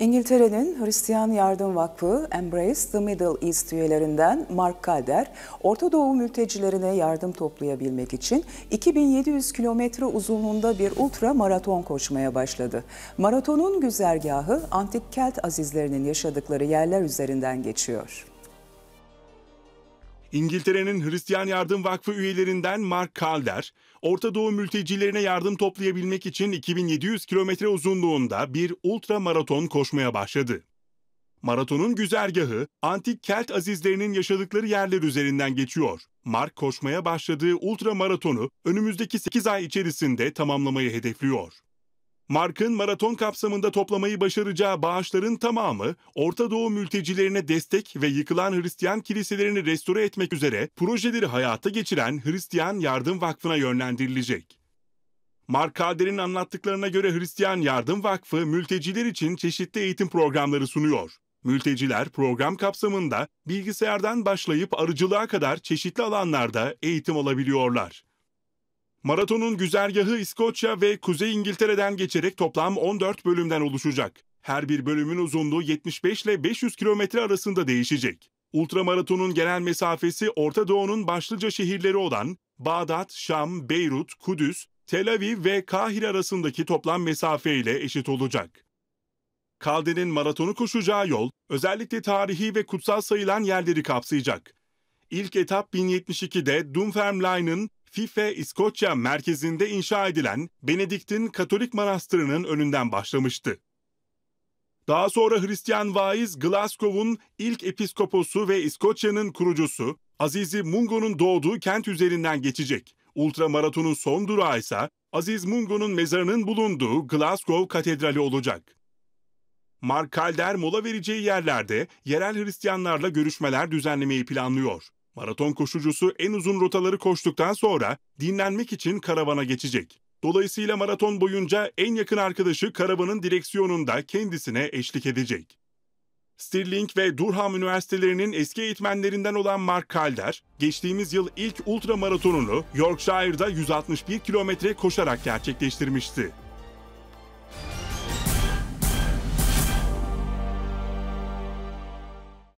İngiltere'nin Hristiyan Yardım Vakfı Embrace the Middle East üyelerinden Mark Calder, Orta Doğu mültecilerine yardım toplayabilmek için 2700 kilometre uzunluğunda bir ultra maraton koşmaya başladı. Maratonun güzergahı antik Kelt azizlerinin yaşadıkları yerler üzerinden geçiyor. İngiltere'nin Hristiyan Yardım Vakfı üyelerinden Mark Calder, Orta Doğu mültecilerine yardım toplayabilmek için 2700 kilometre uzunluğunda bir ultra maraton koşmaya başladı. Maratonun güzergahı antik Kelt azizlerinin yaşadıkları yerler üzerinden geçiyor. Mark koşmaya başladığı ultra maratonu önümüzdeki 8 ay içerisinde tamamlamayı hedefliyor. Mark'ın maraton kapsamında toplamayı başaracağı bağışların tamamı Orta Doğu mültecilerine destek ve yıkılan Hristiyan kiliselerini restore etmek üzere projeleri hayata geçiren Hristiyan Yardım Vakfı'na yönlendirilecek. Mark Kader'in anlattıklarına göre Hristiyan Yardım Vakfı mülteciler için çeşitli eğitim programları sunuyor. Mülteciler program kapsamında bilgisayardan başlayıp arıcılığa kadar çeşitli alanlarda eğitim alabiliyorlar. Maratonun güzergahı İskoçya ve Kuzey İngiltere'den geçerek toplam 14 bölümden oluşacak. Her bir bölümün uzunluğu 75 ile 500 kilometre arasında değişecek. Ultramaratonun genel mesafesi Orta Doğu'nun başlıca şehirleri olan Bağdat, Şam, Beyrut, Kudüs, Tel Aviv ve Kahire arasındaki toplam mesafe ile eşit olacak. Kalde'nin maratonu koşacağı yol özellikle tarihi ve kutsal sayılan yerleri kapsayacak. İlk etap 1072'de Dunfermline'ın Fife, İskoçya merkezinde inşa edilen Benedikt'in Katolik Manastırı'nın önünden başlamıştı. Daha sonra Hristiyan vaiz Glasgow'un ilk episkoposu ve İskoçya'nın kurucusu Azizi Mungo'nun doğduğu kent üzerinden geçecek. Ultramaratonun son durağı ise Aziz Mungo'nun mezarının bulunduğu Glasgow Katedrali olacak. Mark Calder mola vereceği yerlerde yerel Hristiyanlarla görüşmeler düzenlemeyi planlıyor. Maraton koşucusu en uzun rotaları koştuktan sonra dinlenmek için karavana geçecek. Dolayısıyla maraton boyunca en yakın arkadaşı karavanın direksiyonunda kendisine eşlik edecek. Stirling ve Durham Üniversitelerinin eski eğitmenlerinden olan Mark Calder, geçtiğimiz yıl ilk ultra maratonunu Yorkshire'da 161 kilometre koşarak gerçekleştirmişti.